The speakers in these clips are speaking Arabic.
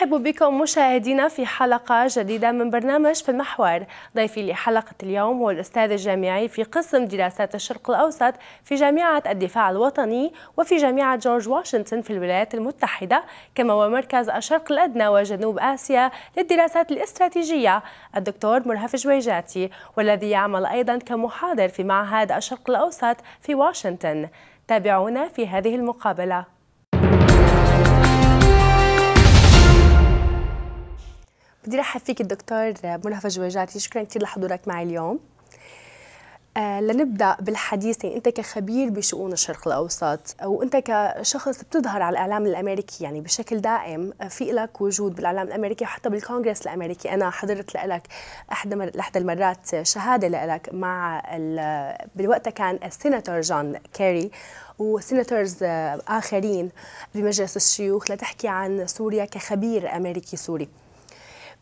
مرحبا بكم مشاهدينا في حلقة جديدة من برنامج في المحور ضيفي لحلقة اليوم هو الأستاذ الجامعي في قسم دراسات الشرق الأوسط في جامعة الدفاع الوطني وفي جامعة جورج واشنطن في الولايات المتحدة كما هو مركز الشرق الأدنى وجنوب آسيا للدراسات الاستراتيجية الدكتور مرهف جويجاتي والذي يعمل أيضا كمحاضر في معهد الشرق الأوسط في واشنطن تابعونا في هذه المقابلة بدي رحب فيك الدكتور منى فجواجاتي شكرا كثير لحضورك معي اليوم آه لنبدا بالحديث يعني انت كخبير بشؤون الشرق الاوسط وانت كشخص بتظهر على الاعلام الامريكي يعني بشكل دائم آه، في لك وجود بالاعلام الامريكي وحتى بالكونغرس الامريكي انا حضرت لك احدى احدى المرات شهاده لك مع بالوقت كان السيناتور جون كيري وسيناتورز آه، اخرين بمجلس الشيوخ لتحكي عن سوريا كخبير امريكي سوري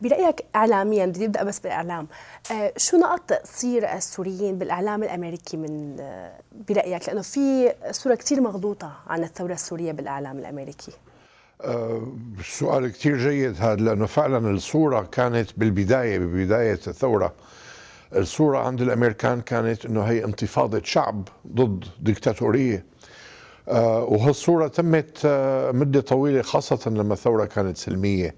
برايك اعلاميا بدي ابدا بس بالاعلام آه، شو نقط تاثير السوريين بالاعلام الامريكي من آه، برايك لانه في صوره كثير مغلوطه عن الثوره السوريه بالاعلام الامريكي آه، سؤال كثير جيد هذا لانه فعلا الصوره كانت بالبدايه ببدايه الثوره الصوره عند الامريكان كانت انه هي انتفاضه شعب ضد دكتاتوريه وهالصوره تمت مده طويله خاصه لما الثوره كانت سلميه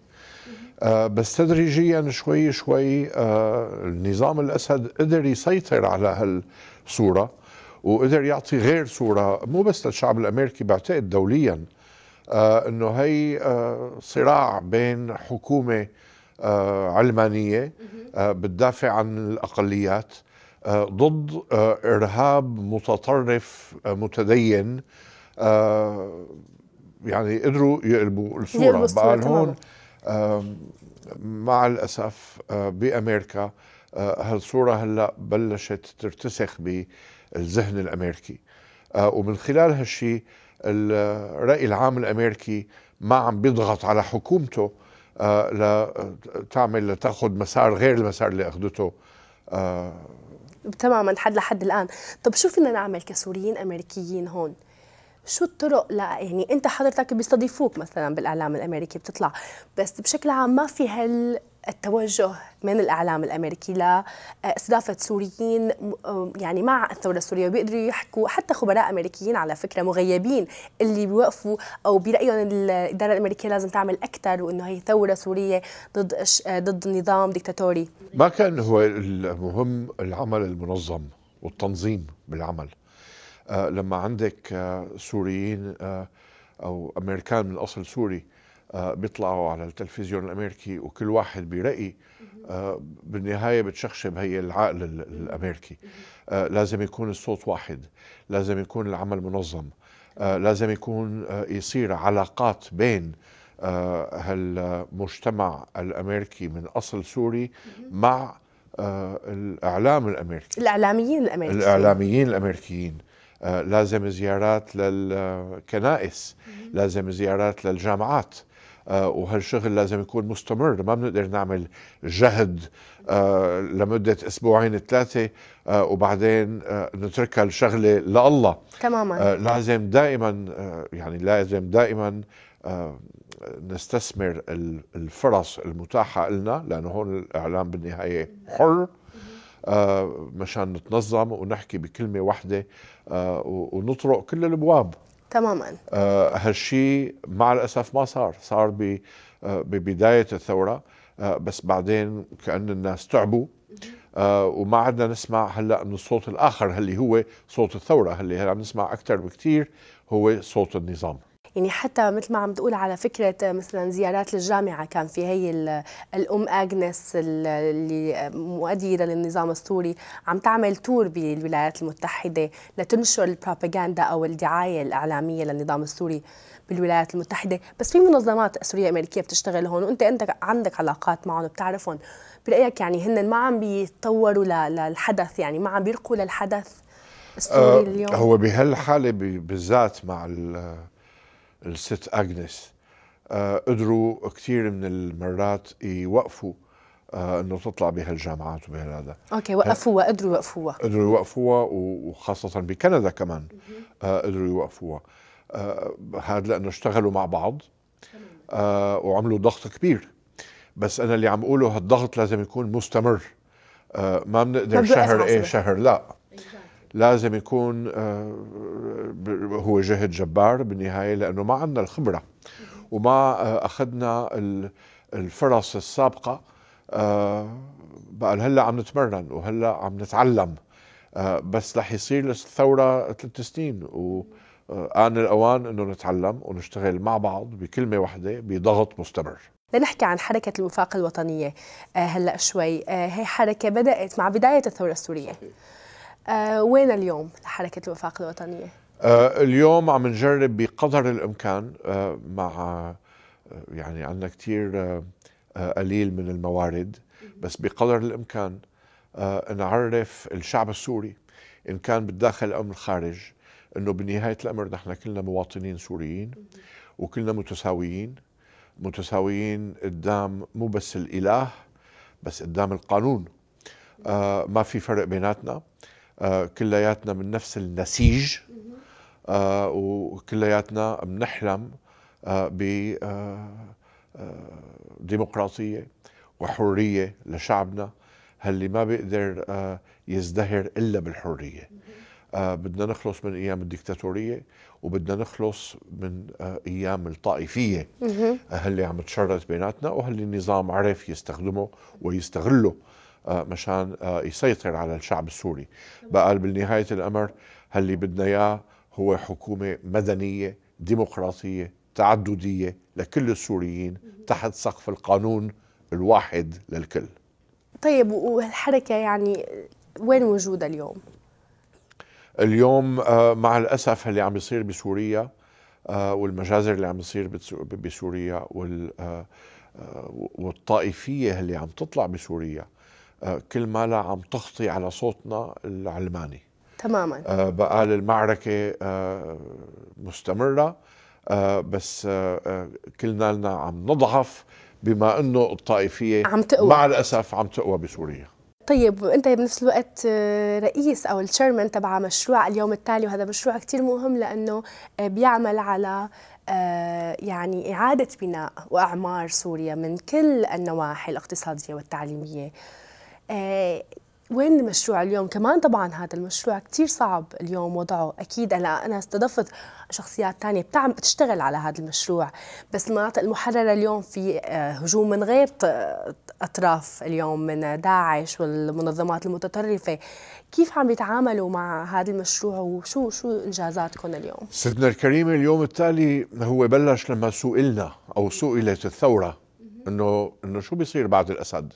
آه، بس تدريجيا شوي شوي آه، النظام الاسد قدر يسيطر على هالصوره وقدر يعطي غير صوره مو بس للشعب الامريكي بعتقد دوليا آه، انه هي صراع بين حكومه علمانيه بتدافع عن الاقليات ضد ارهاب متطرف متدين يعني قدروا يقلبوا الصوره بقى هون مع الأسف بأمريكا هالصورة هلأ بلشت ترتسخ بالذهن الأمريكي ومن خلال هالشيء الرأي العام الأمريكي ما عم بيضغط على حكومته لتعمل لتاخذ مسار غير المسار اللي اخذته تماما حد لحد الان طب شو فينا نعمل كسوريين امريكيين هون شو الطرق لا يعني انت حضرتك بيستضيفوك مثلا بالاعلام الامريكي بتطلع بس بشكل عام ما في هال التوجه من الاعلام الامريكي لاستضافه آه، سوريين آه، يعني مع الثوره السوريه بيقدروا يحكوا حتى خبراء امريكيين على فكره مغيبين اللي بيوقفوا او برايهم الاداره الامريكيه لازم تعمل اكثر وانه هي ثوره سوريه ضد آه، ضد نظام ديكتاتوري ما كان هو المهم العمل المنظم والتنظيم بالعمل آه، لما عندك آه، سوريين آه، او امريكان من اصل سوري بيطلعوا على التلفزيون الامريكي وكل واحد برأي بالنهايه بتشخشب هي العقل الامريكي لازم يكون الصوت واحد لازم يكون العمل منظم لازم يكون يصير علاقات بين هالمجتمع الامريكي من اصل سوري مع الاعلام الامريكي الاعلاميين الامريكيين الاعلاميين الامريكيين آه، لازم زيارات للكنائس لازم زيارات للجامعات آه، وهالشغل لازم يكون مستمر ما بنقدر نعمل جهد آه، لمدة أسبوعين ثلاثة وبعدين نتركها الشغلة لله تماما لازم دائما يعني لازم دائما نستثمر الفرص المتاحة لنا لأنه هون الإعلام بالنهاية حر مشان نتنظم ونحكي بكلمة واحدة آه، ونطرق كل الابواب تماما آه، هالشيء مع الاسف ما صار صار آه، ببدايه الثوره بس بعدين كان الناس تعبوا وما عدنا نسمع هلا من الصوت الاخر اللي هو صوت الثوره اللي هلا عم نسمع اكثر بكثير هو صوت النظام يعني حتى مثل ما عم تقول على فكرة مثلا زيارات للجامعة كان في هي الأم أغنس اللي مؤدية للنظام السوري عم تعمل تور بالولايات المتحدة لتنشر البروباغندا أو الدعاية الإعلامية للنظام السوري بالولايات المتحدة بس في منظمات سورية أمريكية بتشتغل هون وأنت عندك عندك علاقات معهم بتعرفهم برأيك يعني هن ما عم بيتطوروا للحدث يعني ما عم بيرقوا للحدث السوري آه، اليوم هو بهالحالة بالذات مع الست أغنس آه، قدروا كثير من المرات يوقفوا آه، انه تطلع بهالجامعات وبهذا اوكي وقفوها قدروا يوقفوها قدروا يوقفوها وخاصه بكندا كمان آه، قدروا يوقفوها هذا لانه اشتغلوا مع بعض وعملوا ضغط كبير بس انا اللي عم اقوله هالضغط لازم يكون مستمر ما بنقدر شهر ايه شهر لا لازم يكون آه، هو جهد جبار بالنهايه لانه ما عندنا الخبره وما آه، اخذنا الفرص السابقه آه، بقى هلا عم نتمرن وهلا عم نتعلم بس رح يصير الثوره ثلاث سنين وآن الاوان انه نتعلم ونشتغل مع بعض بكلمه واحده بضغط مستمر لنحكي عن حركة الوفاق الوطنية هلأ شوي هي حركة بدأت مع بداية الثورة السورية صحيح. آه، وين اليوم حركة الوفاق الوطنية؟ آه، اليوم عم نجرب بقدر الإمكان آه، مع يعني عندنا كثير قليل من الموارد بس بقدر الإمكان نعرف الشعب السوري إن كان بالداخل أو الخارج أنه بنهاية الأمر نحن كلنا مواطنين سوريين وكلنا متساويين متساويين قدام مو بس الإله بس قدام القانون ما في فرق بيناتنا آه، كلياتنا من نفس النسيج آه، وكلياتنا بنحلم آه، ب ديمقراطية وحرية لشعبنا اللي ما بيقدر يزدهر إلا بالحرية بدنا نخلص من أيام الدكتاتورية وبدنا نخلص من أيام الطائفية اللي عم تشرد بيناتنا وهاللي النظام عرف يستخدمه ويستغله مشان آه، يسيطر على الشعب السوري بقى بالنهاية الأمر اللي بدنا إياه هو حكومة مدنية ديمقراطية تعددية لكل السوريين تحت سقف القانون الواحد للكل طيب والحركة يعني وين وجودها اليوم؟ اليوم آه، مع الأسف اللي عم بيصير بسوريا آه، والمجازر اللي عم بتصير بسوريا وال والطائفية اللي عم تطلع بسوريا كل ما لا عم تخطي على صوتنا العلماني تماما آه، بقال المعركة آه، مستمرة آه، بس كلنا لنا عم نضعف بما انه الطائفية عم تقوى مع الاسف عم تقوى بسوريا طيب انت بنفس الوقت رئيس او الشيرمن تبع مشروع اليوم التالي وهذا مشروع كتير مهم لانه بيعمل على يعني اعاده بناء واعمار سوريا من كل النواحي الاقتصاديه والتعليميه آه، وين المشروع اليوم كمان طبعا هذا المشروع كتير صعب اليوم وضعه أكيد أنا أنا استضفت شخصيات تانية بتعمل بتشتغل على هذا المشروع بس المناطق المحررة اليوم في آه، هجوم من غير أطراف اليوم من داعش والمنظمات المتطرفة كيف عم يتعاملوا مع هذا المشروع وشو شو إنجازاتكم اليوم؟ سيدنا الكريم اليوم التالي هو بلش لما سئلنا أو سئلت الثورة انه انه شو بيصير بعد الاسد؟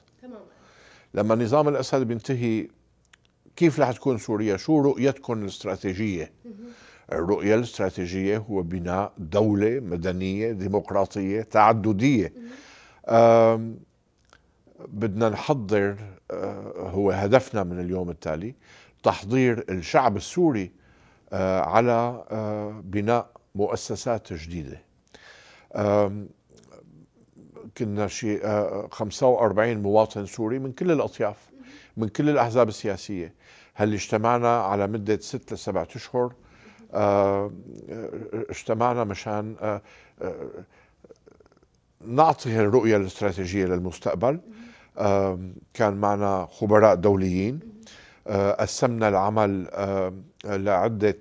لما نظام الاسد بينتهي كيف رح تكون سوريا؟ شو رؤيتكم الاستراتيجيه؟ الرؤيه الاستراتيجيه هو بناء دوله مدنيه ديمقراطيه تعدديه. بدنا نحضر أه، هو هدفنا من اليوم التالي تحضير الشعب السوري أه، على أه، بناء مؤسسات جديده. كنا شيء 45 آه، مواطن سوري من كل الاطياف من كل الاحزاب السياسيه هل اجتمعنا على مده ست لسبعة اشهر آه، اجتمعنا مشان آه، نعطي الرؤيه الاستراتيجيه للمستقبل كان معنا خبراء دوليين قسمنا العمل لعده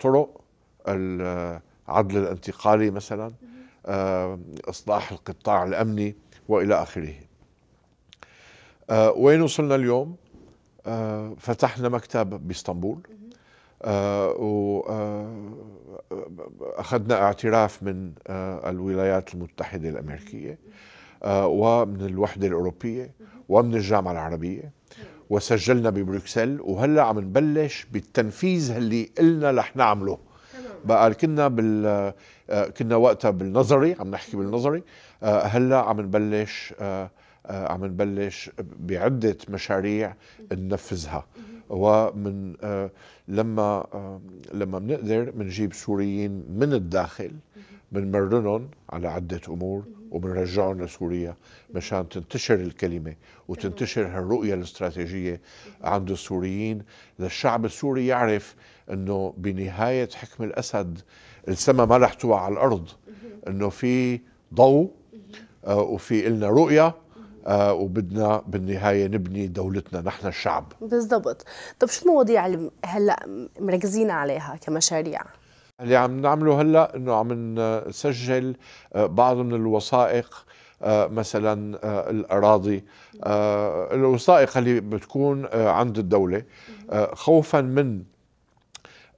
طرق العدل الانتقالي مثلا آه، إصلاح القطاع الأمني وإلى آخره آه، وين وصلنا اليوم آه، فتحنا مكتب باسطنبول وأخذنا اعتراف من الولايات المتحدة الأمريكية ومن الوحدة الأوروبية ومن الجامعة العربية وسجلنا ببروكسل وهلا عم نبلش بالتنفيذ اللي قلنا رح نعمله بقى كنا بال آه، كنا وقتها بالنظري عم نحكي بالنظري آه، هلا عم نبلش آه، عم نبلش بعده مشاريع ننفذها ومن لما لما بنقدر بنجيب سوريين من الداخل بنمرنهم على عدة أمور وبنرجعهم لسوريا مشان تنتشر الكلمة وتنتشر هالرؤية الاستراتيجية عند السوريين للشعب السوري يعرف انه بنهايه حكم الاسد السماء ما رح توقع على الارض انه في ضوء آه وفي لنا رؤيه آه وبدنا بالنهايه نبني دولتنا نحن الشعب بالضبط طب شو المواضيع اللي هلا مركزين عليها كمشاريع اللي عم نعمله هلا انه عم نسجل آه، بعض من الوثائق آه، مثلا آه، الاراضي الوثائق اللي بتكون عند الدوله خوفا من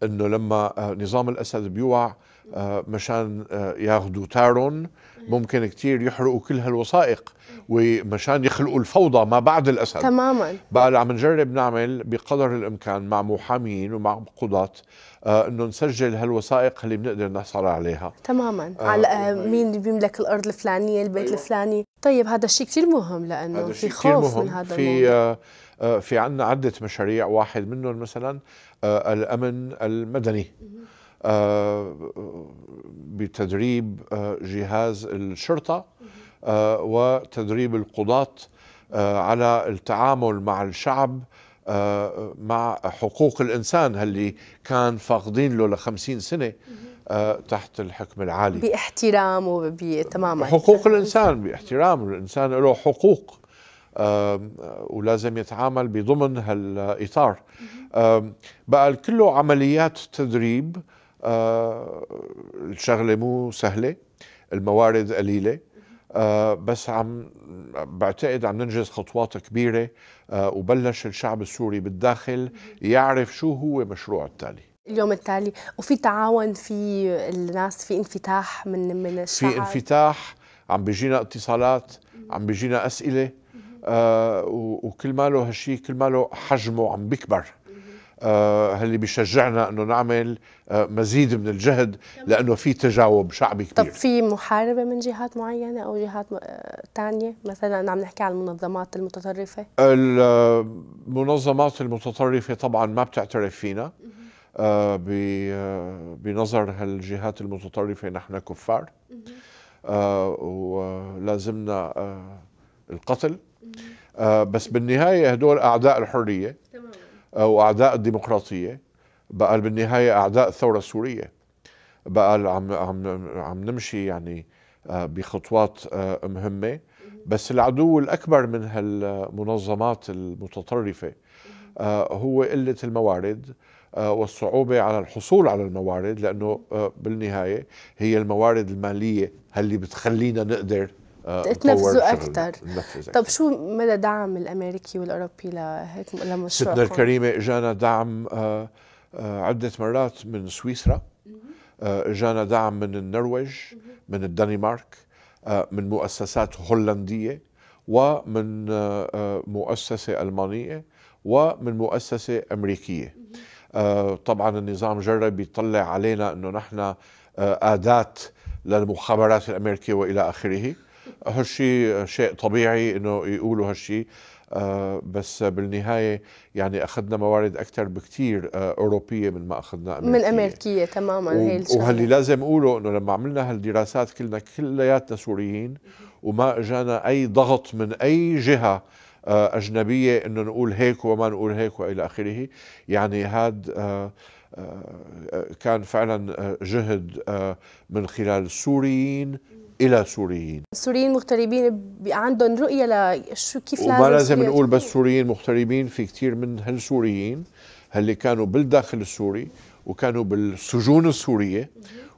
انه لما آه، نظام الاسد بيوقع آه، مشان آه، ياخذوا تارون ممكن كتير يحرقوا كل هالوثائق ومشان يخلقوا الفوضى ما بعد الاسد تماما بقى عم نجرب نعمل بقدر الامكان مع محامين ومع قضاة انه نسجل هالوثائق اللي بنقدر نحصل عليها تماما آه على آه مين بيملك الارض الفلانيه البيت أيوة. الفلاني طيب هذا الشيء كثير مهم لانه في خوف مهم. من هذا في الموضوع. آه، في عندنا عدة مشاريع واحد منهم مثلا آه، الأمن المدني آه، بتدريب جهاز الشرطة وتدريب القضاة على التعامل مع الشعب مع حقوق الإنسان اللي كان فاقدين له لخمسين سنة تحت الحكم العالي باحترام وبتمام حقوق الإنسان باحترام الإنسان له حقوق ولازم يتعامل بضمن هالاطار بقى كله عمليات تدريب آه، الشغله مو سهله الموارد قليله آه، بس عم بعتقد عم ننجز خطوات كبيرة آه، وبلش الشعب السوري بالداخل يعرف شو هو مشروع التالي اليوم التالي وفي تعاون في الناس في انفتاح من من الشعب في انفتاح عم بيجينا اتصالات عم بيجينا أسئلة آه وكل ماله هالشيء كل ماله حجمه عم بيكبر آه اللي بيشجعنا انه نعمل آه مزيد من الجهد لانه في تجاوب شعبي كبير طب في محاربه من جهات معينه او جهات ثانيه آه، مثلا عم نحكي عن المنظمات المتطرفه المنظمات المتطرفه طبعا ما بتعترف فينا آه،, آه بنظر هالجهات المتطرفه نحن كفار آه، ولازمنا القتل آه، بس بالنهايه هدول اعداء الحريه آه، واعداء الديمقراطيه بقى بالنهايه اعداء الثوره السوريه بقى عم عم عم نمشي يعني آه، بخطوات مهمه بس العدو الاكبر من هالمنظمات المتطرفه هو قله الموارد والصعوبة على الحصول على الموارد لأنه بالنهاية هي الموارد المالية اللي بتخلينا نقدر آه، تنفذوا اكثر طب شو مدى دعم الامريكي والاوروبي لهيك لمشروع ستنا الكريمه اجانا دعم آه، آه، عده مرات من سويسرا اجانا دعم من النرويج من الدنمارك من مؤسسات هولنديه ومن مؤسسه المانيه ومن مؤسسه امريكيه طبعا النظام جرب يطلع علينا انه نحن اداه للمخابرات الامريكيه والى اخره هالشيء شيء طبيعي انه يقولوا هالشيء آه، بس بالنهاية يعني أخذنا موارد أكثر بكثير آه، أوروبية من ما أخذنا أمريكية من أمريكية تماما و... هي وهاللي لازم أقوله أنه لما عملنا هالدراسات كلنا كلياتنا سوريين وما أجانا أي ضغط من أي جهة آه، أجنبية أنه نقول هيك وما نقول هيك وإلى آخره يعني هذا كان فعلا جهد من خلال السوريين الى سوريين السوريين مغتربين عندهم رؤيه لشو كيف وما لازم نقول بس سوريين مغتربين في كثير من هالسوريين اللي كانوا بالداخل السوري وكانوا بالسجون السوريه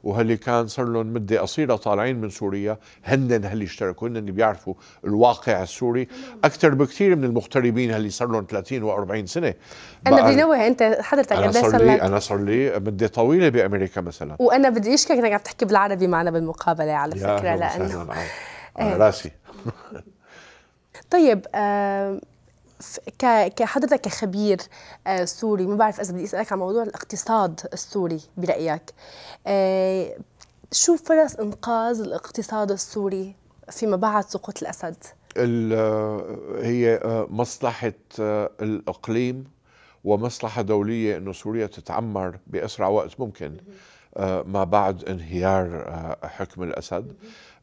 وهاللي كان صار لهم مده قصيره طالعين من سوريا هن هاللي اشتركوا هن اللي بيعرفوا الواقع السوري اكثر بكثير من المغتربين هاللي صار لهم 30 و40 سنه انا بدي نوه انت حضرتك انا إيه صار لي انا صار لي مده طويله بامريكا مثلا وانا بدي اشكرك انك عم تحكي بالعربي معنا بالمقابله على فكره لانه على راسي طيب آه كحضرتك كخبير آه، سوري ما بعرف اذا بدي اسالك عن موضوع الاقتصاد السوري برايك آه، شو فرص انقاذ الاقتصاد السوري فيما بعد سقوط الاسد آه، هي مصلحه الاقليم ومصلحه دوليه انه سوريا تتعمر باسرع وقت ممكن آه، ما بعد انهيار آه، حكم الاسد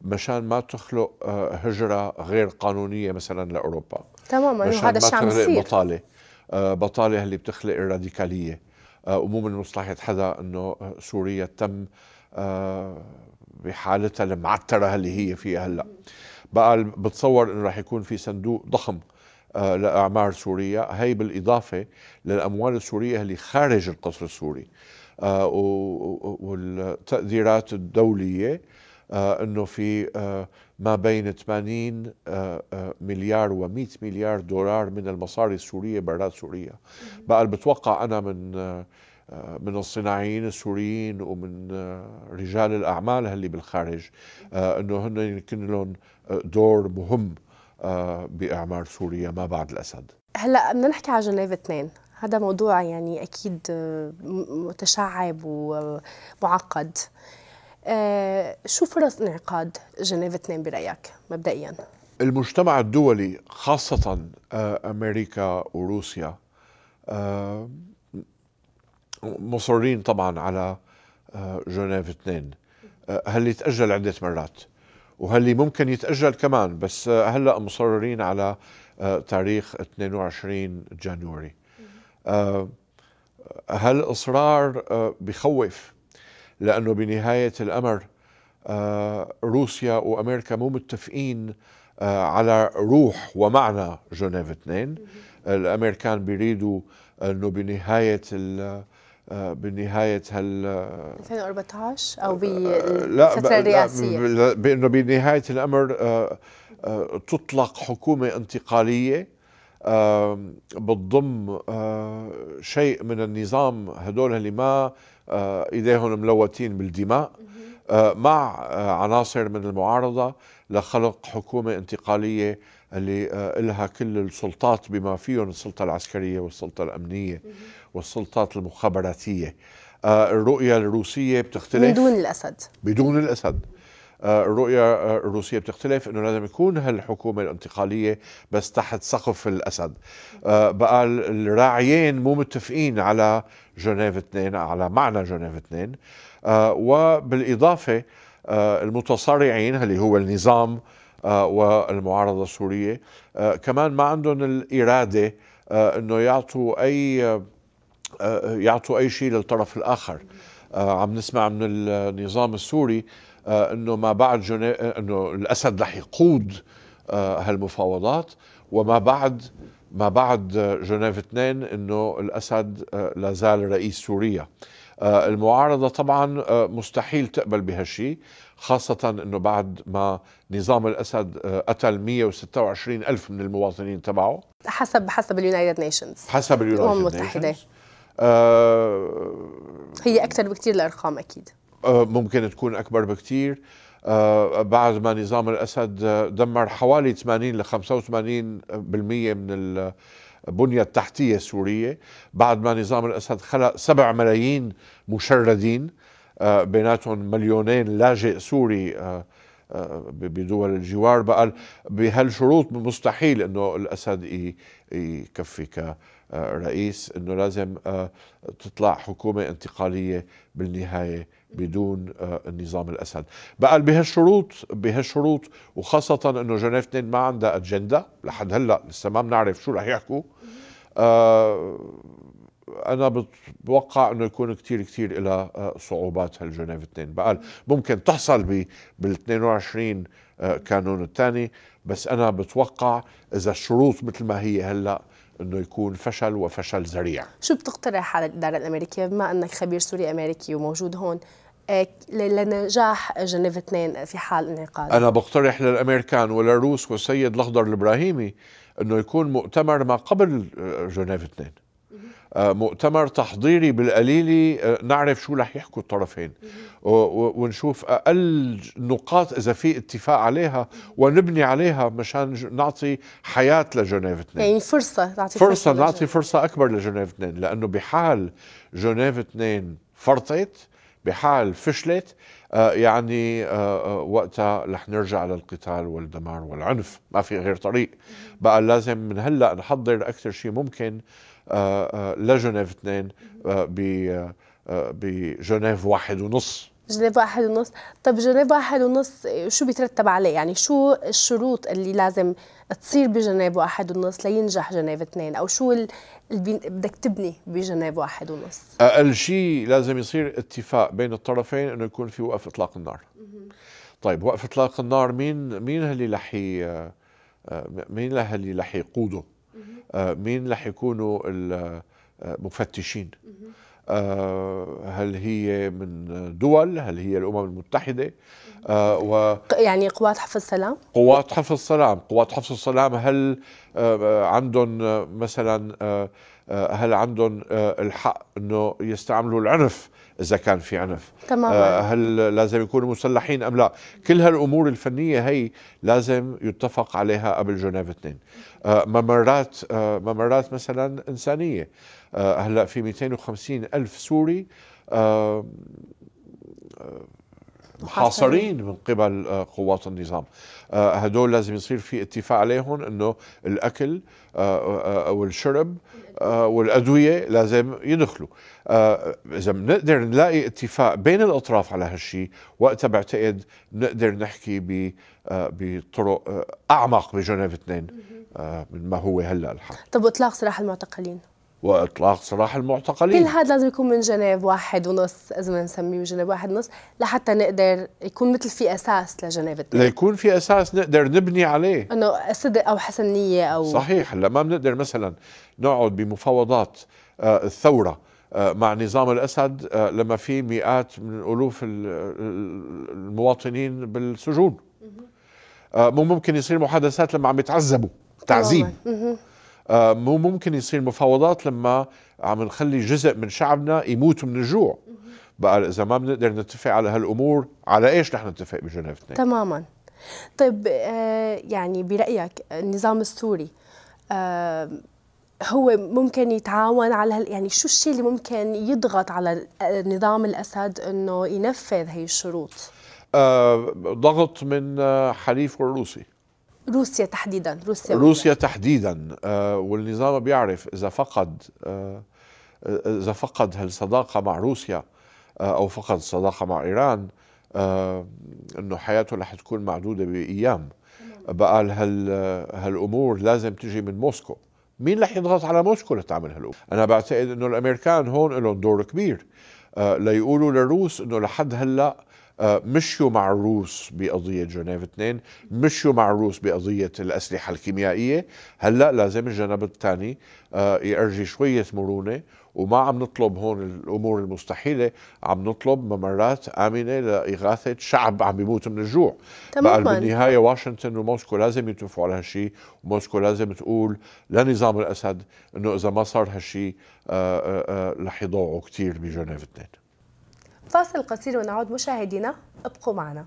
مشان ما تخلق آه، هجره غير قانونيه مثلا لاوروبا تماما هذا الشيء عم يصير بطاله بطاله اللي بتخلق الراديكاليه ومو من مصلحه حدا انه سوريا تم بحالتها المعتره اللي هي فيها هلا بقى بتصور انه راح يكون في صندوق ضخم لاعمار سوريا هي بالاضافه للاموال السوريه اللي خارج القصر السوري آه، والتقديرات الدولية آه، أنه في آه، ما بين 80 مليار و100 مليار دولار من المصاري السورية برات سوريا بقى بتوقع أنا من من الصناعيين السوريين ومن رجال الأعمال هاللي بالخارج أنه هن يمكن لهم دور مهم بإعمار سوريا ما بعد الأسد هلا بدنا نحكي على جنيف اثنين هذا موضوع يعني أكيد آه، متشعب ومعقد آه، شو فرص انعقاد جنيف 2 برأيك مبدئيا؟ المجتمع الدولي خاصة آه، أمريكا وروسيا مصرين طبعا على جنيف 2 هل يتأجل عدة مرات وهل ممكن يتأجل كمان بس هلأ مصرين على تاريخ 22 جانوري هالاصرار آه، آه، بخوف لانه بنهايه الامر آه، روسيا وامريكا مو متفقين على روح ومعنى جنيف اثنين الامريكان بيريدوا انه بنهايه بنهايه هال 2014 او بالفتره الرئاسيه لا بانه بنهايه الامر تطلق حكومه انتقاليه بتضم شيء من النظام هدول اللي ما ايديهم ملوتين بالدماء مع عناصر من المعارضة لخلق حكومة انتقالية اللي لها كل السلطات بما فيهم السلطة العسكرية والسلطة الأمنية والسلطات المخابراتية الرؤية الروسية بتختلف بدون الأسد بدون الأسد الرؤية الروسية آه، بتختلف أنه لازم يكون هالحكومة الانتقالية بس تحت سقف الأسد آه، بقى الراعيين مو متفقين على جنيف 2 على معنى جنيف 2 آه، وبالإضافة المتصارعين اللي هو النظام والمعارضة السورية كمان ما عندهم الإرادة أنه يعطوا أي يعطوا أي شيء للطرف الآخر عم نسمع من النظام السوري آه، انه ما بعد جني... آه، انه الاسد رح يقود آه، هالمفاوضات وما بعد ما بعد جنيف 2 انه الاسد لا زال رئيس سوريا المعارضه طبعا مستحيل تقبل بهالشيء خاصة أنه بعد ما نظام الأسد قتل 126 ألف من المواطنين تبعه حسب حسب اليونايتد نيشنز حسب اليونايتد نيشنز الأمم المتحدة هي أكثر بكثير الأرقام أكيد آه، ممكن تكون أكبر بكتير آه، بعد ما نظام الأسد آه، دمر حوالي 80 ل 85% من البنية التحتية السورية بعد ما نظام الأسد خلق 7 ملايين مشردين بيناتهم مليونين لاجئ سوري بدول الجوار بقى بهالشروط مستحيل انه الاسد يكفي كرئيس انه لازم تطلع حكومه انتقاليه بالنهايه بدون آه، النظام الاسد بقى بهالشروط بهالشروط وخاصه انه جنيف 2 ما عندها اجنده لحد هلا لسه ما بنعرف شو رح يحكوا آه، انا بتوقع انه يكون كتير كتير إلى آه، صعوبات هالجنيف 2 بقى ممكن تحصل بال 22 كانون الثاني بس انا بتوقع اذا الشروط مثل ما هي هلا انه يكون فشل وفشل ذريع شو بتقترح على الاداره الامريكيه بما انك خبير سوري امريكي وموجود هون لنجاح جنيف 2 في حال انعقاد انا بقترح للامريكان وللروس والسيد الاخضر الابراهيمي انه يكون مؤتمر ما قبل آه، جنيف 2 آه، مؤتمر تحضيري بالقليلة آه، نعرف شو رح يحكوا الطرفين ونشوف أقل نقاط إذا في اتفاق عليها ونبني عليها مشان نعطي حياة لجنيف 2 يعني فرصة نعطي فرصة, فرصة نعطي فرصة أكبر لجنيف 2 لأنه بحال جنيف 2 فرطت بحال فشلت آه، يعني آه، آه، وقتها رح نرجع للقتال والدمار والعنف ما في غير طريق بقى لازم من هلا نحضر اكثر شيء ممكن لجنيف اثنين ب بجنيف واحد ونص جنيه واحد ونص طب جنيه واحد ونص شو بيترتب عليه يعني شو الشروط اللي لازم تصير بجنيه واحد ونص لينجح جنيه اثنين او شو اللي بدك تبني بجنيه واحد ونص اقل شيء لازم يصير اتفاق بين الطرفين انه يكون في وقف اطلاق النار طيب وقف اطلاق النار مين مين اللي رح مين اللي رح يقوده آه، مين رح يكونوا المفتشين آه، آه، هل هي من دول هل هي الأمم المتحدة آه، و يعني قوات حفظ السلام قوات حفظ السلام قوات حفظ السلام هل آه، عندهم مثلا هل عندهم الحق أنه يستعملوا العنف اذا كان في عنف تماما آه هل لازم يكونوا مسلحين ام لا كل هالامور الفنيه هي لازم يتفق عليها قبل جنيف 2 آه ممرات آه ممرات مثلا انسانيه آه هلا في 250 الف سوري آه محاصرين من قبل آه، قوات النظام آه، هدول لازم يصير في اتفاق عليهم انه الاكل آه، او الشرب آه، والادويه لازم يدخلوا آه، اذا بنقدر نلاقي اتفاق بين الاطراف على هالشيء وقتها بعتقد بنقدر نحكي آه، بطرق اعمق بجنيف 2 من ما هو هلا الحال طب واطلاق سراح المعتقلين واطلاق سراح المعتقلين كل هذا لازم يكون من جناب واحد ونص اذا ما نسميه جناب واحد ونص لحتى نقدر يكون مثل في اساس لجناب الثاني ليكون في اساس نقدر نبني عليه انه صدق او حسن نيه او صحيح هلا ما بنقدر مثلا نقعد بمفاوضات آه، الثوره آه، مع نظام الاسد آه، لما في مئات من الوف المواطنين بالسجون مو ممكن يصير محادثات لما عم يتعذبوا تعذيب آه، مو ممكن يصير مفاوضات لما عم نخلي جزء من شعبنا يموت من الجوع بقى اذا ما بنقدر نتفق على هالامور على ايش رح نتفق بجنيف تماما طيب آه يعني برايك النظام السوري آه هو ممكن يتعاون على يعني شو الشيء اللي ممكن يضغط على نظام الاسد انه ينفذ هي الشروط؟ آه ضغط من آه، حليفه الروسي روسيا تحديدا روسيا روسيا تحديدا آه، والنظام بيعرف اذا فقد آه، آه، اذا فقد هالصداقه مع روسيا او فقد الصداقه مع ايران انه حياته رح تكون معدوده بايام بقى هال هالامور لازم تجي من موسكو مين رح يضغط على موسكو لتعمل هالامور انا بعتقد انه الامريكان هون لهم دور كبير ليقولوا للروس انه لحد هلا آه، مشوا مع الروس بقضية جنيف 2 مشوا مع الروس بقضية الأسلحة الكيميائية هلأ لازم الجنب الثاني آه، يرجي شوية مرونة وما عم نطلب هون الأمور المستحيلة عم نطلب ممرات آمنة لإغاثة شعب عم بيموت من الجوع تماما بالنهاية واشنطن وموسكو لازم يتفقوا على هالشيء وموسكو لازم تقول لنظام الأسد أنه إذا ما صار هالشيء آه، رح يضوعوا كثير بجنيف 2 فاصل قصير ونعود مشاهدينا ابقوا معنا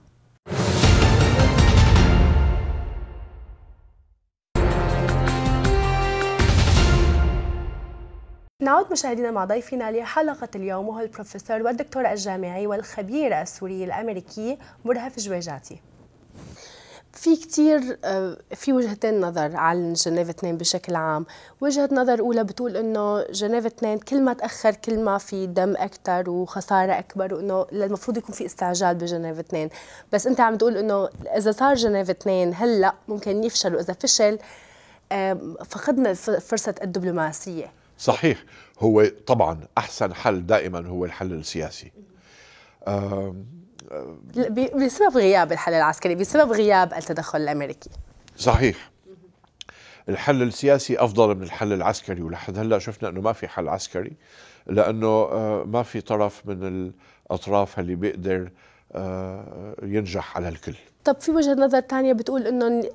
نعود مشاهدينا مع ضيفنا لحلقة اليوم وهو البروفيسور والدكتور الجامعي والخبير السوري الأمريكي مرهف جويجاتي في كتير آه، في وجهتين نظر عن جنيف 2 بشكل عام وجهة نظر أولى بتقول أنه جنيف 2 كل ما تأخر كل ما في دم أكثر وخسارة أكبر وأنه المفروض يكون في استعجال بجنيف 2 بس أنت عم تقول أنه إذا صار جنيف 2 هلأ ممكن يفشل وإذا فشل فقدنا فرصة الدبلوماسية صحيح هو طبعا أحسن حل دائما هو الحل السياسي بسبب غياب الحل العسكري بسبب غياب التدخل الامريكي صحيح الحل السياسي افضل من الحل العسكري ولحد هلا شفنا انه ما في حل عسكري لانه آه، ما في طرف من الاطراف اللي بيقدر آه، ينجح على الكل طب في وجهه نظر ثانيه بتقول انه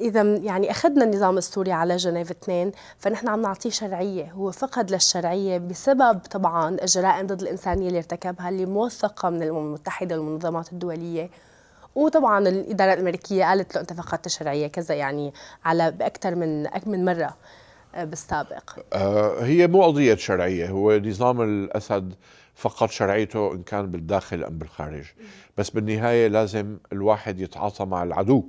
اذا يعني اخذنا النظام السوري على جنيف 2 فنحن عم نعطيه شرعيه هو فقد للشرعيه بسبب طبعا الجرائم ضد الانسانيه اللي ارتكبها اللي موثقه من الامم المتحده والمنظمات الدوليه وطبعا الاداره الامريكيه قالت له انت فقدت الشرعيه كذا يعني على باكثر من من مره آه، بالسابق آه، هي مو قضيه شرعيه هو نظام الاسد فقد شرعيته ان كان بالداخل ام بالخارج بس بالنهايه لازم الواحد يتعاطى مع العدو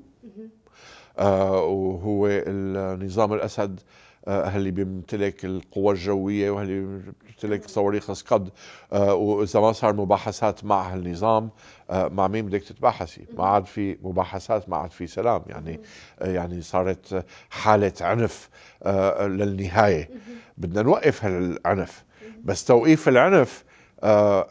آه، وهو النظام الأسد اللي آه، بيمتلك القوى الجوية واللي بيمتلك صواريخ اسقد آه، وإذا ما صار مباحثات مع هالنظام مع مين بدك تتباحثي؟ ما عاد في مباحثات ما عاد في سلام يعني يعني صارت حالة عنف للنهاية بدنا نوقف هالعنف بس توقيف العنف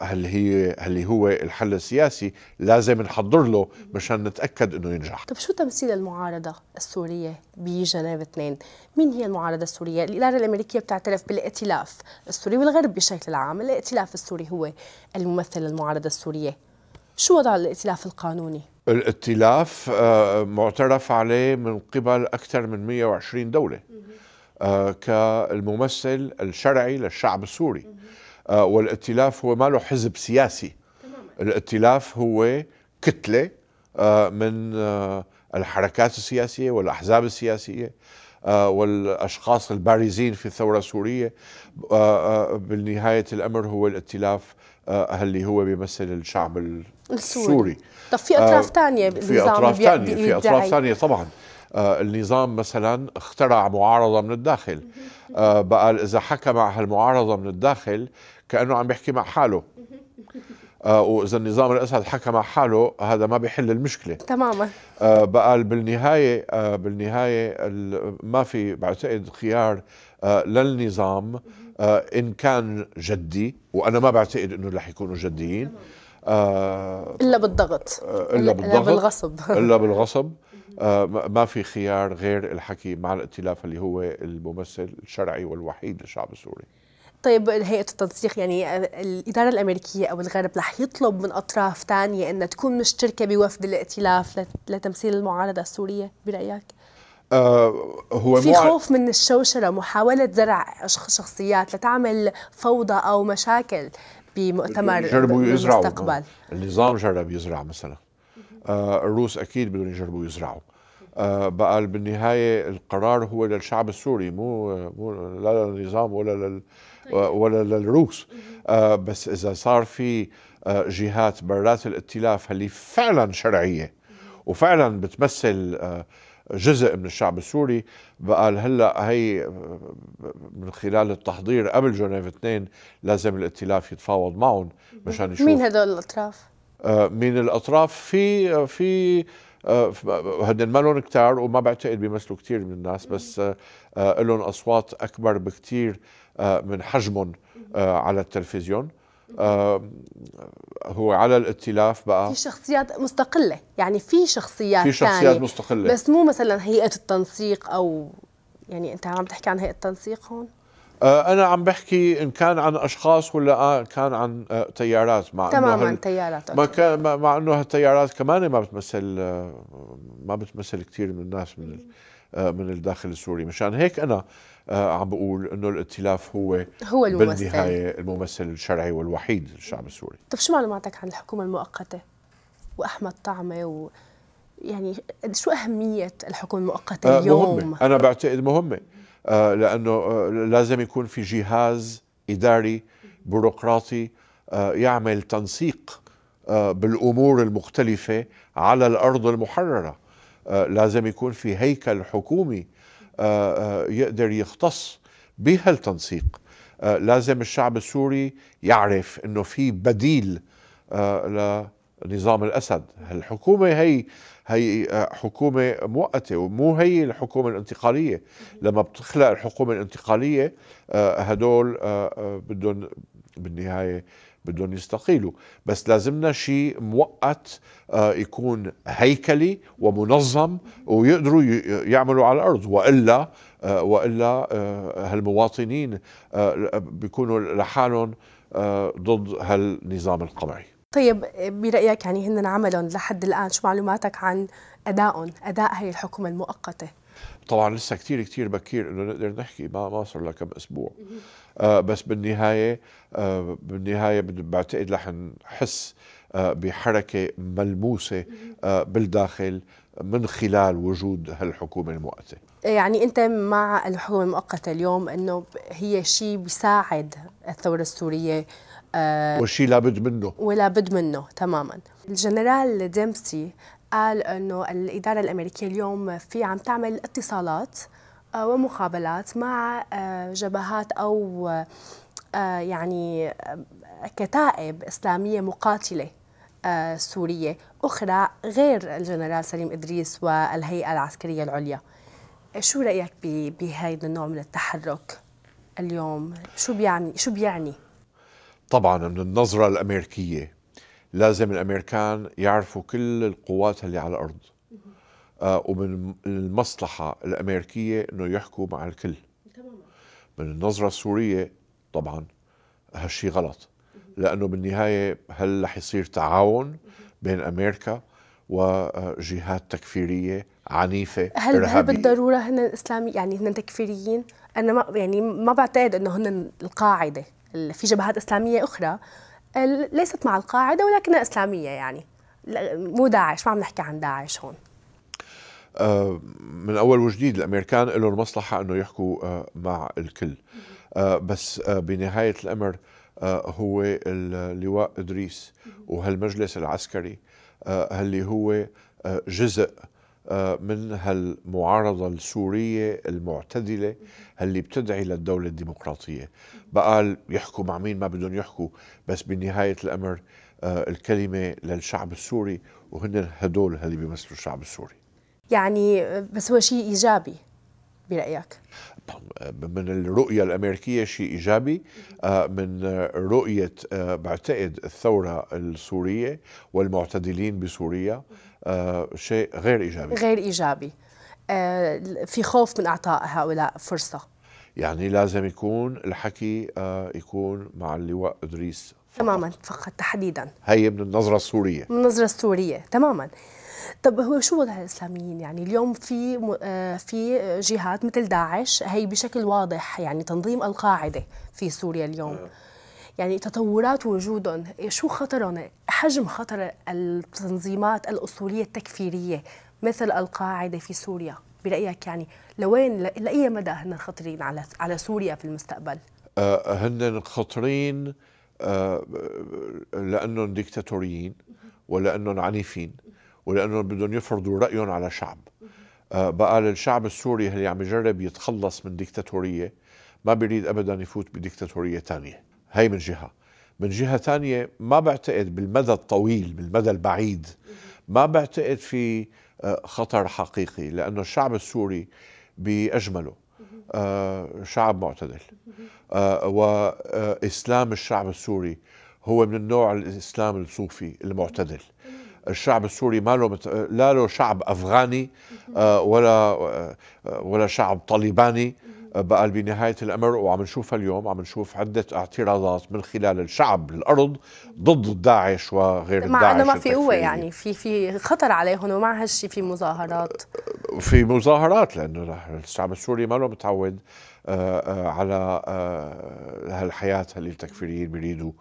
هل هي هل هو الحل السياسي لازم نحضر له مشان نتاكد انه ينجح طب شو تمثيل المعارضه السوريه بجنيف 2 مين هي المعارضه السوريه الاداره الامريكيه بتعترف بالائتلاف السوري والغرب بشكل عام الائتلاف السوري هو الممثل للمعارضه السوريه شو وضع الائتلاف القانوني الائتلاف آه، معترف عليه من قبل اكثر من 120 دوله آه، كالممثل الشرعي للشعب السوري آه، والائتلاف هو ما له حزب سياسي الائتلاف هو كتلة آه، من آه، الحركات السياسية والأحزاب السياسية والأشخاص البارزين في الثورة السورية بالنهاية الأمر هو الائتلاف اللي هو بيمثل الشعب السوري طب في أطراف ثانية في أطراف ثانية في أطراف ثانية طبعاً النظام مثلا اخترع معارضة من الداخل آه بقى إذا حكى مع هالمعارضة من الداخل كانه عم بيحكي مع حاله آه واذا النظام الاسد حكى مع حاله هذا ما بيحل المشكله تماما آه بقى بالنهايه آه بالنهايه ما في بعتقد خيار آه للنظام آه ان كان جدي وانا ما بعتقد انه رح يكونوا جديين آه الا بالضغط آه الا بالضغط الا بالغصب الا بالغصب آه ما في خيار غير الحكي مع الائتلاف اللي هو الممثل الشرعي والوحيد للشعب السوري طيب هيئة التنسيق يعني آه، الإدارة الأمريكية أو الغرب رح يطلب من أطراف تانية أن تكون مشتركة بوفد الائتلاف لتمثيل المعارضة السورية برأيك؟ آه، هو في خوف من الشوشرة محاولة زرع شخصيات لتعمل فوضى أو مشاكل بمؤتمر جربوا يزرعوا المستقبل النظام جرب يزرع مثلا آه، الروس أكيد بدهم يجربوا يزرعوا بقى بالنهاية القرار هو للشعب السوري مو, مو لا للنظام ولا لل طيب. ولا للروس آه، بس اذا صار في آه، جهات برات الائتلاف اللي فعلا شرعيه وفعلا بتمثل آه، جزء من الشعب السوري بقى هلا هي من خلال التحضير قبل جنيف 2 لازم الائتلاف يتفاوض معهم مشان يشوف مين هدول الاطراف؟ من الاطراف في في هن مالهم كتار وما بعتقد بيمثلوا كتير من الناس بس لهم اصوات اكبر بكتير آه، من حجمهم آه، على التلفزيون آه، هو على الائتلاف بقى في شخصيات مستقلة يعني في شخصيات في شخصيات تاني مستقلة بس مو مثلا هيئة التنسيق أو يعني أنت عم تحكي عن هيئة التنسيق هون أنا عم بحكي إن كان عن أشخاص ولا كان عن تيارات مع تماما عن تيارات ما كان مع إنه هالتيارات كمان ما بتمثل ما بتمثل كثير من الناس من من الداخل السوري مشان هيك أنا آه، عم بقول انه الائتلاف هو هو الممثل بالنهايه الممثل الشرعي والوحيد للشعب السوري طيب شو معلوماتك عن الحكومه المؤقته واحمد طعمه و يعني شو اهميه الحكومه المؤقته آه، اليوم؟ مهمة. انا بعتقد مهمه آه، لانه لازم يكون في جهاز اداري بيروقراطي يعمل تنسيق بالامور المختلفه على الارض المحرره لازم يكون في هيكل حكومي آه، آه، يقدر يختص بها التنسيق آه، لازم الشعب السوري يعرف انه في بديل لنظام الاسد الحكومه هي هي حكومه مؤقته ومو هي الحكومه الانتقاليه لما بتخلق الحكومه الانتقاليه هدول بدهم بالنهايه بدهم يستقيلوا بس لازمنا شيء مؤقت آه، يكون هيكلي ومنظم ويقدروا يعملوا على الارض والا آه، والا آه، هالمواطنين بيكونوا لحالهم ضد هالنظام القمعي طيب برايك يعني هن عملهم لحد الان شو معلوماتك عن ادائهم اداء هي الحكومه المؤقته طبعا لسه كتير كتير بكير انه نقدر نحكي ما صار لها لكم اسبوع آه بس بالنهايه آه بالنهايه بعتقد رح نحس آه بحركه ملموسه آه بالداخل من خلال وجود هالحكومه المؤقته يعني انت مع الحكومه المؤقته اليوم انه هي شيء بيساعد الثوره السوريه آه وشيء لابد منه ولا بد منه تماما الجنرال ديمسي قال انه الاداره الامريكيه اليوم في عم تعمل اتصالات آه، ومقابلات مع آه، جبهات او آه، يعني كتائب اسلاميه مقاتله سوريه اخرى غير الجنرال سليم ادريس والهيئه العسكريه العليا شو رايك بهذا النوع من التحرك اليوم شو بيعني شو بيعني طبعا من النظره الامريكيه لازم الامريكان يعرفوا كل القوات اللي على الارض آه ومن المصلحه الامريكيه انه يحكوا مع الكل تماما من النظره السوريه طبعا هالشيء غلط لانه بالنهايه هل رح يصير تعاون بين امريكا وجهات آه، تكفيريه عنيفه هل هل بالضروره هن اسلامي يعني هن تكفيريين انا ما يعني ما بعتقد انه هن القاعده في جبهات اسلاميه اخرى ليست مع القاعده ولكنها اسلاميه يعني مو داعش ما عم نحكي عن داعش هون آه، من اول وجديد الامريكان لهم مصلحه انه يحكوا آه، مع الكل آه، بس بنهايه الامر هو اللواء ادريس وهالمجلس العسكري اللي هو جزء من هالمعارضة السورية المعتدلة اللي بتدعي للدولة الديمقراطية بقى يحكوا مع مين ما بدهم يحكوا بس بنهاية الأمر آه، الكلمة للشعب السوري وهن هدول اللي بيمثلوا الشعب السوري يعني بس هو شيء إيجابي برأيك؟ من الرؤية الأمريكية شيء إيجابي آه، من رؤية آه، بعتقد الثورة السورية والمعتدلين بسوريا آه، شيء غير إيجابي غير إيجابي آه، في خوف من إعطاء هؤلاء فرصة يعني لازم يكون الحكي آه، يكون مع اللواء إدريس تماما فقط تحديدا هي من النظرة السورية من النظرة السورية تماما طب هو شو وضع الاسلاميين يعني اليوم في في جهات مثل داعش هي بشكل واضح يعني تنظيم القاعده في سوريا اليوم أه. يعني تطورات وجودهم شو خطرهم حجم خطر التنظيمات الأصولية التكفيرية مثل القاعدة في سوريا برأيك يعني لوين لأي مدى هن خطرين على على سوريا في المستقبل؟ أه، هن خطرين أه، لأنهم ديكتاتوريين ولأنهم عنيفين ولأنهم بدهم يفرضوا رأيهم على شعب أه، بقى للشعب السوري اللي عم يجرب يتخلص من ديكتاتورية ما بيريد أبدا يفوت بديكتاتورية تانية هي من جهة من جهة ثانية ما بعتقد بالمدى الطويل بالمدى البعيد ما بعتقد في آه، خطر حقيقي لأنه الشعب السوري بأجمله آه، شعب معتدل آه، وإسلام الشعب السوري هو من النوع الإسلام الصوفي المعتدل الشعب السوري ما له مت... لا له شعب افغاني ولا ولا شعب طالباني بقى بنهاية الأمر وعم نشوفها اليوم عم نشوف عدة اعتراضات من خلال الشعب الأرض ضد داعش وغير مع داعش مع أنه ما في قوة يعني في في خطر عليهم ومع هالشيء في مظاهرات في مظاهرات لأنه الشعب السوري ما له متعود آه، آه، على آه، هالحياة اللي التكفيريين بيريدوا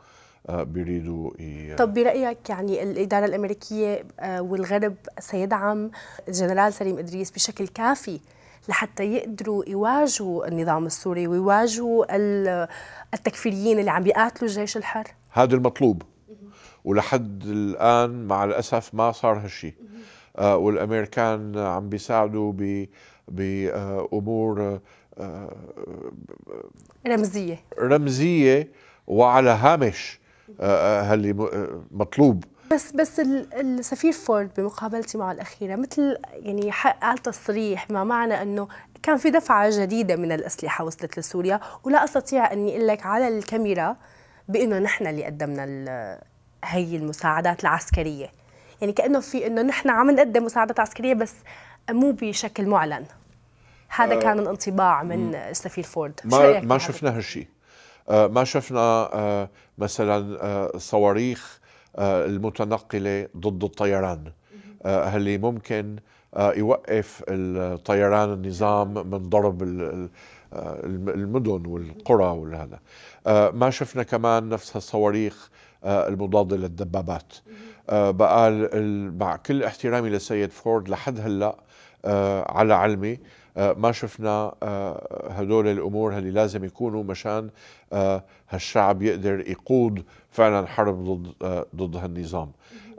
بيريدوا طب برايك يعني الاداره الامريكيه والغرب سيدعم الجنرال سليم ادريس بشكل كافي لحتى يقدروا يواجهوا النظام السوري ويواجهوا التكفيريين اللي عم بيقاتلوا الجيش الحر هذا المطلوب ولحد الان مع الاسف ما صار هالشيء آه، والامريكان عم بيساعدوا بامور آه، آه، رمزيه رمزيه وعلى هامش هاللي مطلوب بس بس السفير فورد بمقابلتي معه الأخيرة مثل يعني قال تصريح ما معنى أنه كان في دفعة جديدة من الأسلحة وصلت لسوريا ولا أستطيع أني أقول لك على الكاميرا بأنه نحن اللي قدمنا هي المساعدات العسكرية يعني كأنه في أنه نحن عم نقدم مساعدات عسكرية بس مو بشكل معلن هذا آه، كان الانطباع من السفير فورد ما آه، ما شفنا هالشيء آه، ما شفنا مثلا صواريخ آه، المتنقله ضد الطيران اللي آه، ممكن آه، يوقف الطيران النظام من ضرب المدن والقرى والهذا ما شفنا كمان نفس هالصواريخ المضادة للدبابات بقى مع كل احترامي للسيد فورد لحد هلأ على علمي ما شفنا هدول الأمور اللي لازم يكونوا مشان هالشعب يقدر يقود فعلا حرب ضد آه، ضد هالنظام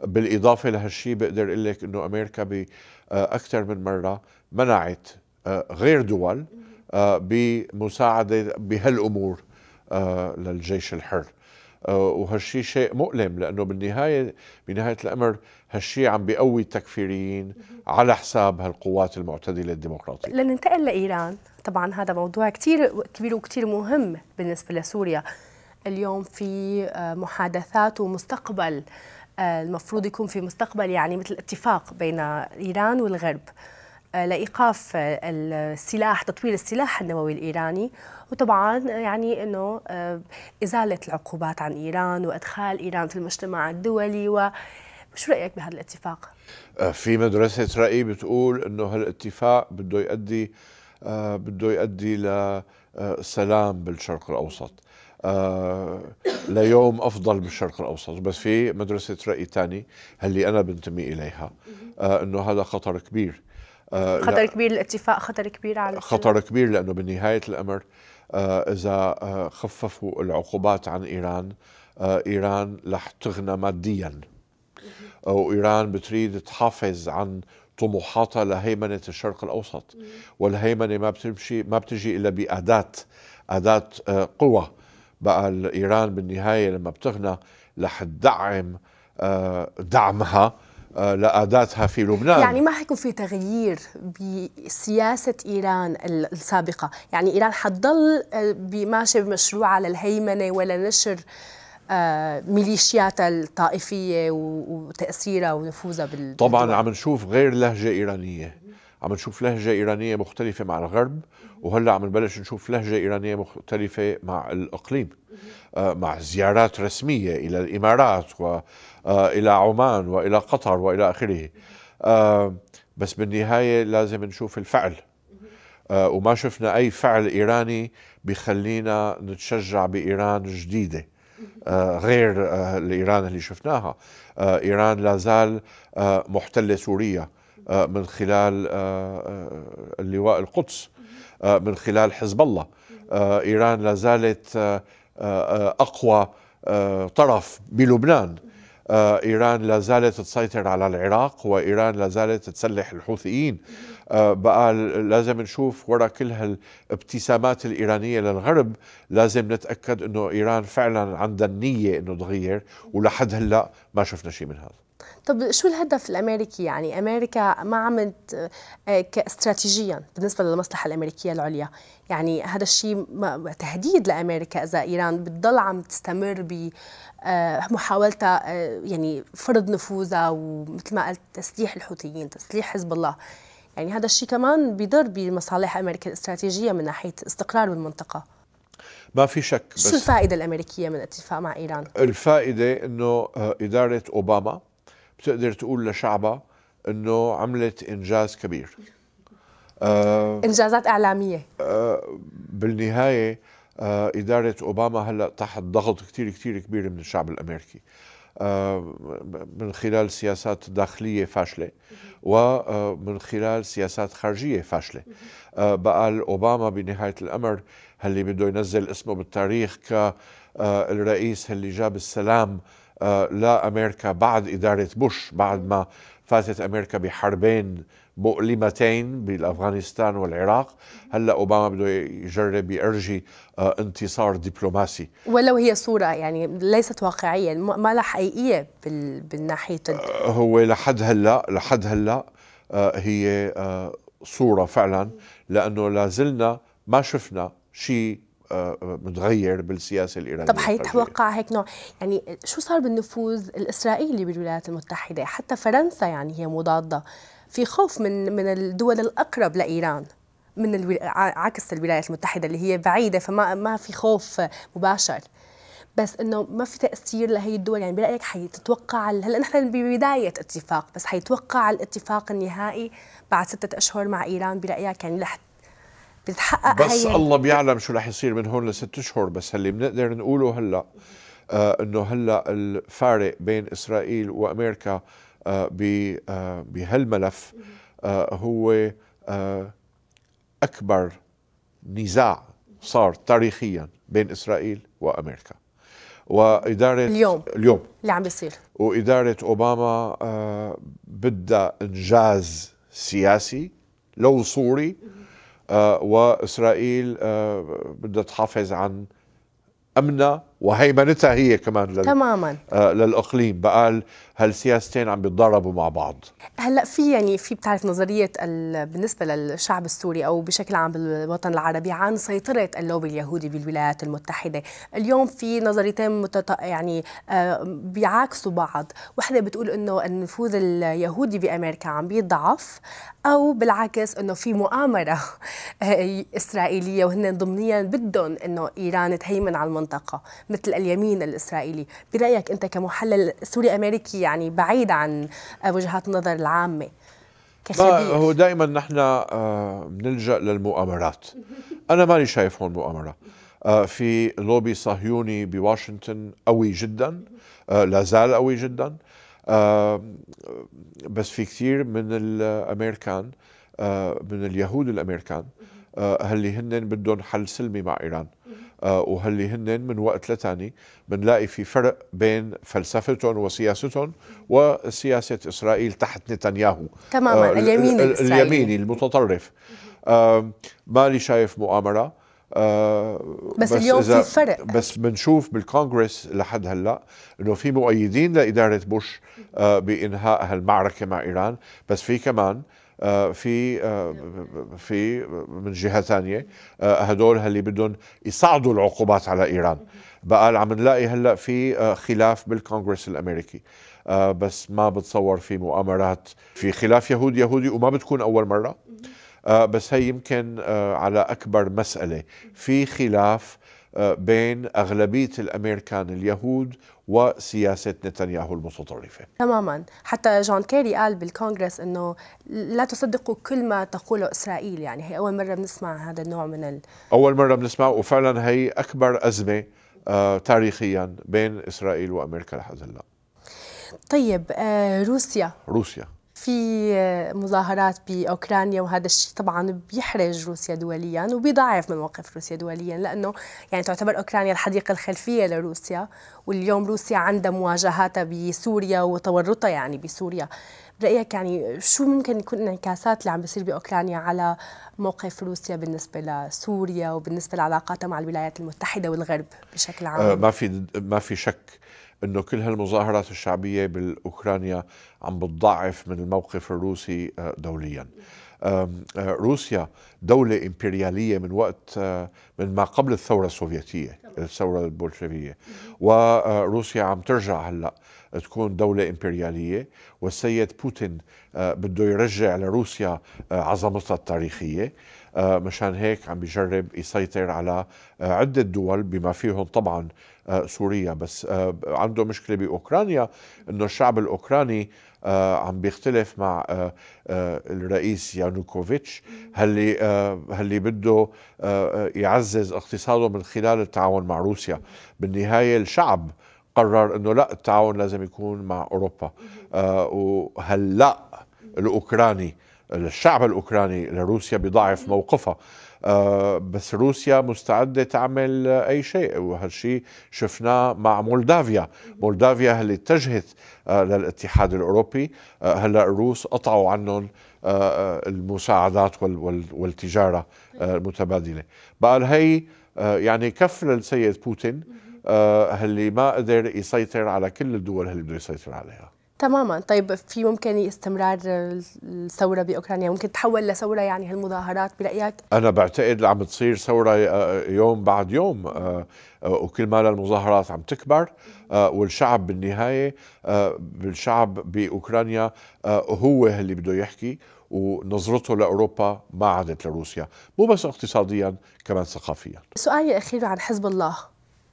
بالاضافه لهالشيء بقدر اقول لك انه امريكا باكثر آه، من مره منعت آه، غير دول بمساعده بهالامور للجيش الحر وهالشيء شيء مؤلم لانه بالنهايه بنهايه الامر هالشيء عم بيقوي التكفيريين على حساب هالقوات المعتدله الديمقراطيه لننتقل لايران طبعا هذا موضوع كثير كبير وكثير مهم بالنسبه لسوريا اليوم في آه، محادثات ومستقبل آه، المفروض يكون في مستقبل يعني مثل اتفاق بين إيران والغرب آه، لإيقاف السلاح تطوير السلاح النووي الإيراني وطبعا يعني أنه إزالة العقوبات عن إيران وإدخال إيران في المجتمع الدولي و شو رأيك بهذا الاتفاق؟ في مدرسة رأي بتقول أنه هالاتفاق بده يؤدي بده يؤدي لسلام بالشرق الأوسط آه، ليوم افضل بالشرق الاوسط بس في مدرسه راي ثاني اللي انا بنتمي اليها آه، انه هذا خطر كبير آه، خطر كبير الاتفاق خطر كبير على خطر كبير لانه بنهايه الامر اذا خففوا العقوبات عن ايران ايران رح تغنى ماديا وايران بتريد تحافظ عن طموحاتها لهيمنه الشرق الاوسط والهيمنه ما بتمشي ما بتجي الا باداه اداه قوى بقى ايران بالنهايه لما بتغنى رح تدعم آه، دعمها آه، لاداتها في لبنان يعني ما حيكون في تغيير بسياسه ايران السابقه، يعني ايران حتضل آه، ماشيه بمشروع على الهيمنه ولا نشر ميليشياتها الطائفيه وتاثيرها ونفوذها بال طبعا عم نشوف غير لهجه ايرانيه عم نشوف لهجة إيرانية مختلفة مع الغرب وهلا عم نبلش نشوف لهجة إيرانية مختلفة مع الإقليم آه، مع زيارات رسمية إلى الإمارات وإلى آه، عمان وإلى قطر وإلى آخره آه، بس بالنهاية لازم نشوف الفعل وما شفنا أي فعل إيراني بخلينا نتشجع بإيران جديدة غير الإيران اللي شفناها إيران لا زال محتلة سوريا آه، من خلال آه، آه، اللواء القدس من خلال حزب الله إيران لا زالت أقوى طرف بلبنان إيران لا زالت تسيطر على العراق وإيران لا زالت تسلح الحوثيين بقى لازم نشوف وراء كل هالابتسامات الإيرانية للغرب لازم نتأكد أنه إيران فعلا عندها النية أنه تغير ولحد هلأ ما شفنا شيء من هذا طب شو الهدف الامريكي يعني امريكا ما عم آه، استراتيجيا بالنسبه للمصلحه الامريكيه العليا يعني هذا الشيء تهديد لامريكا اذا ايران بتضل عم تستمر ب آه، محاولتها آه، يعني فرض نفوذها ومثل ما قلت تسليح الحوثيين تسليح حزب الله يعني هذا الشيء كمان بيضر بمصالح امريكا الاستراتيجيه من ناحيه استقرار بالمنطقه ما في شك بس شو الفائده الامريكيه من الاتفاق مع ايران الفائده انه اداره اوباما بتقدر تقول لشعبها انه عملت انجاز كبير آه انجازات اعلاميه آه بالنهايه آه اداره اوباما هلا تحت ضغط كثير كثير كبير من الشعب الامريكي آه من خلال سياسات داخليه فاشله ومن آه، خلال سياسات خارجيه فاشله آه بقى اوباما بنهايه الامر اللي بده ينزل اسمه بالتاريخ كالرئيس آه، اللي جاب السلام آه، لامريكا بعد اداره بوش بعد ما فاتت امريكا بحربين مؤلمتين بالافغانستان والعراق هلا اوباما بده يجرب يرجي آه، انتصار دبلوماسي ولو هي صوره يعني ليست واقعيه ما لها حقيقيه بالناحيه آه، هو لحد هلا لحد هلا هي صوره فعلا لانه لازلنا ما شفنا شيء متغير بالسياسه الايرانيه طب حيتوقع هيك نوع يعني شو صار بالنفوذ الاسرائيلي بالولايات المتحده حتى فرنسا يعني هي مضاده في خوف من من الدول الاقرب لايران من عكس الولايات المتحده اللي هي بعيده فما ما في خوف مباشر بس انه ما في تاثير لهي الدول يعني برايك حيتوقع هلا نحن ببدايه اتفاق بس حيتوقع الاتفاق النهائي بعد ستة اشهر مع ايران برايك يعني رح بتحقق بس هي الله بيعلم شو رح يصير من هون لست اشهر بس اللي بنقدر نقوله هلا آه انه هلا الفارق بين اسرائيل وامريكا آه،, آه بهالملف آه هو آه اكبر نزاع صار تاريخيا بين اسرائيل وامريكا واداره اليوم اليوم اللي عم بيصير واداره اوباما آه بدها انجاز سياسي لو صوري آه، واسرائيل آه، بدها تحافظ عن امنها وهيمنتها هي كمان لل... تماما آه للاقليم بقى هالسياستين عم بيتضاربوا مع بعض هلا في يعني في بتعرف نظريه ال... بالنسبه للشعب السوري او بشكل عام بالوطن العربي عن سيطره اللوبي اليهودي بالولايات المتحده اليوم في نظريتين متط... يعني آه بيعاكسوا بعض وحده بتقول انه النفوذ اليهودي بامريكا عم بيضعف او بالعكس انه في مؤامره اسرائيليه وهن ضمنيا بدهم انه ايران تهيمن على المنطقه مثل اليمين الإسرائيلي برأيك أنت كمحلل سوري أمريكي يعني بعيد عن وجهات النظر العامة كخبير هو دائما نحن آه، بنلجأ للمؤامرات أنا ماني شايف هون مؤامرة آه، في لوبي صهيوني بواشنطن قوي جدا آه، لا زال قوي جدا بس في كثير من الامريكان من اليهود الامريكان اللي هن بدهم حل سلمي مع ايران آه، وهاللي هن من وقت لتاني بنلاقي في فرق بين فلسفتهم وسياستهم وسياسة إسرائيل تحت نتنياهو تماما آه، اليمين الإسرائيلي اليميني المتطرف مالي شايف مؤامرة آه بس, بس اليوم في فرق بس بنشوف بالكونغرس لحد هلا انه في مؤيدين لاداره بوش آه بانهاء هالمعركه مع ايران بس في كمان آه، في آه، في من جهه ثانيه آه، هدول اللي بدهم يصعدوا العقوبات على ايران بقى عم نلاقي هلا في خلاف بالكونغرس الامريكي بس ما بتصور في مؤامرات في خلاف يهودي يهودي وما بتكون اول مره بس هي يمكن على اكبر مساله في خلاف بين اغلبيه الامريكان اليهود وسياسة نتنياهو المتطرفة تماما حتى جون كيري قال بالكونغرس أنه لا تصدقوا كل ما تقوله إسرائيل يعني هي أول مرة بنسمع هذا النوع من ال... أول مرة بنسمع وفعلا هي أكبر أزمة آه، تاريخيا بين إسرائيل وأمريكا لحد هلأ طيب آه، روسيا روسيا في مظاهرات باوكرانيا وهذا الشيء طبعا بيحرج روسيا دوليا وبيضعف من موقف روسيا دوليا لانه يعني تعتبر اوكرانيا الحديقه الخلفيه لروسيا واليوم روسيا عندها مواجهاتها بسوريا وتورطها يعني بسوريا برايك يعني شو ممكن يكون انعكاسات اللي عم بيصير باوكرانيا على موقف روسيا بالنسبه لسوريا وبالنسبه لعلاقاتها مع الولايات المتحده والغرب بشكل عام آه ما في ما في شك انه كل هالمظاهرات الشعبيه بالاوكرانيا عم بتضعف من الموقف الروسي آه، دوليا آه، روسيا دولة إمبريالية من وقت آه، من ما قبل الثورة السوفيتية الثورة البولشفية وروسيا عم ترجع هلأ تكون دولة إمبريالية والسيد بوتين آه، بده يرجع لروسيا آه، عظمتها التاريخية آه، مشان هيك عم بيجرب يسيطر على عدة دول بما فيهم طبعا سوريا بس عنده مشكلة بأوكرانيا أنه الشعب الأوكراني عم بيختلف مع الرئيس يانوكوفيتش هاللي هاللي بده يعزز اقتصاده من خلال التعاون مع روسيا بالنهايه الشعب قرر انه لا التعاون لازم يكون مع اوروبا آه وهلا الاوكراني الشعب الاوكراني لروسيا بيضعف موقفها آه بس روسيا مستعده تعمل اي شيء وهالشيء شفناه مع مولدافيا، مولدافيا اللي اتجهت آه للاتحاد الاوروبي آه، هلا الروس قطعوا عنهم آه، آه، المساعدات وال وال والتجاره المتبادله، بقى هي يعني كف للسيد بوتين آه، اللي ما قدر يسيطر على كل الدول اللي بده يسيطر عليها تماما طيب في ممكن استمرار الثوره باوكرانيا ممكن تتحول لثوره يعني هالمظاهرات برايك انا بعتقد عم تصير ثوره آه، يوم بعد يوم آه، وكل ما المظاهرات عم تكبر والشعب بالنهايه الشعب باوكرانيا هو اللي بده يحكي ونظرته لاوروبا ما عادت لروسيا مو بس اقتصاديا كمان ثقافيا سؤالي الاخير عن حزب الله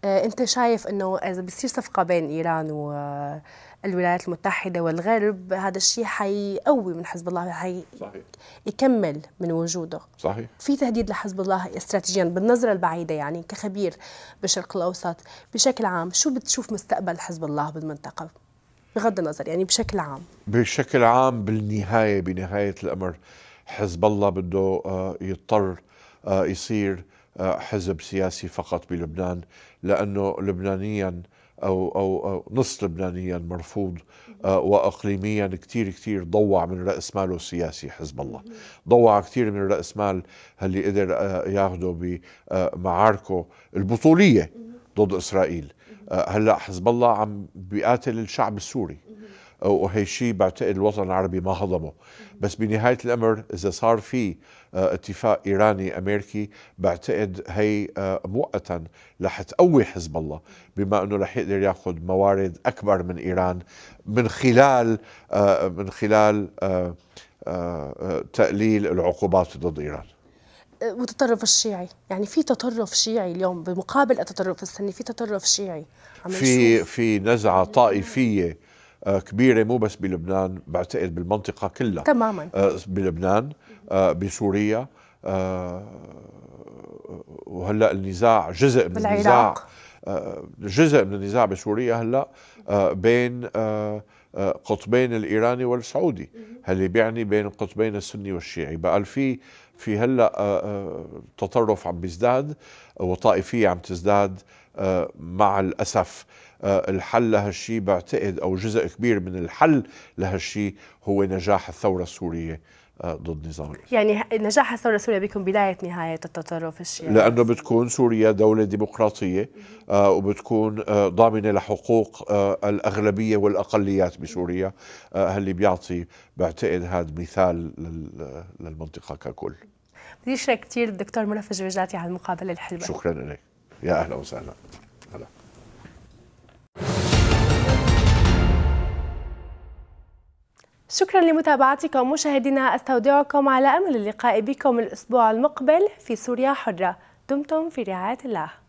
آه، انت شايف انه اذا بصير صفقه بين ايران والولايات آه، المتحده والغرب هذا الشيء حيقوي من حزب الله حي صحيح. يكمل من وجوده صحيح في تهديد لحزب الله استراتيجيا بالنظره البعيده يعني كخبير بالشرق الاوسط بشكل عام شو بتشوف مستقبل حزب الله بالمنطقه بغض النظر يعني بشكل عام بشكل عام بالنهايه بنهايه الامر حزب الله بده آه، يضطر يصير حزب سياسي فقط بلبنان لانه لبنانيا أو, أو, نص لبنانيا مرفوض آه، وإقليميا كثير كثير ضوع من رأس ماله السياسي حزب الله ضوع كثير من رأس مال اللي قدر آه، ياخده بمعاركه البطولية ضد إسرائيل آه، هلأ حزب الله عم بيقاتل الشعب السوري وهي شيء بعتقد الوطن العربي ما هضمه بس بنهاية الأمر إذا صار في آه، اتفاق إيراني أمريكي بعتقد هي آه، مؤقتا رح تقوي حزب الله بما أنه رح يقدر يأخذ موارد أكبر من إيران من خلال آه، من خلال تقليل العقوبات ضد إيران وتطرف الشيعي يعني في تطرف شيعي اليوم بمقابل التطرف السني في تطرف شيعي في في نزعه طائفيه آه، كبيرة مو بس بلبنان بعتقد بالمنطقة كلها تماما آه، بلبنان آه، بسوريا وهلا النزاع جزء من بالعراق. النزاع جزء من النزاع بسوريا هلا بين قطبين الايراني والسعودي هل بيعني بين القطبين السني والشيعي بقى في في هلا تطرف عم بيزداد وطائفيه عم تزداد مع الاسف آه، الحل لهالشيء بعتقد او جزء كبير من الحل لهالشيء هو نجاح الثوره السوريه آه، ضد نظام يعني نجاح الثوره السوريه بيكون بدايه نهايه التطرف الشيعي لانه بتكون سوريا دوله ديمقراطيه آه، وبتكون ضامنه لحقوق الاغلبيه والاقليات بسوريا هاللي بيعطي بعتقد هذا مثال للمنطقه ككل بدي اشكرك كثير الدكتور مرفج رجاتي على المقابله الحلوه شكرا لك يا اهلا وسهلا شكرا لمتابعتكم مشاهدينا استودعكم على امل اللقاء بكم الاسبوع المقبل في سوريا حره دمتم في رعايه الله